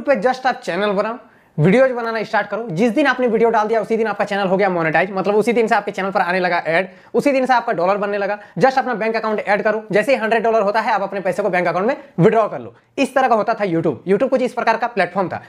पे जस्ट आप चैनल बनाओ वीडियोज बनाना स्टार्ट करो जिस दिन आपने वीडियो डाल दिया उसी दिन आपका चैनल हो गया मोनेटाइज मतलब उसी दिन से आपके चैनल पर आने लगा एड उसी दिन से आपका डॉलर बनने लगा जस्ट अपना बैंक अकाउंट ऐड करो जैसे ही हंड्रेड डॉलर होता है आप अपने पैसे को बैंक अकाउंट में विड्रॉ कर लो इस तरह का होता था यूट्यूब यूट्यूब कुछ इस प्रकार का प्लेटफॉर्म था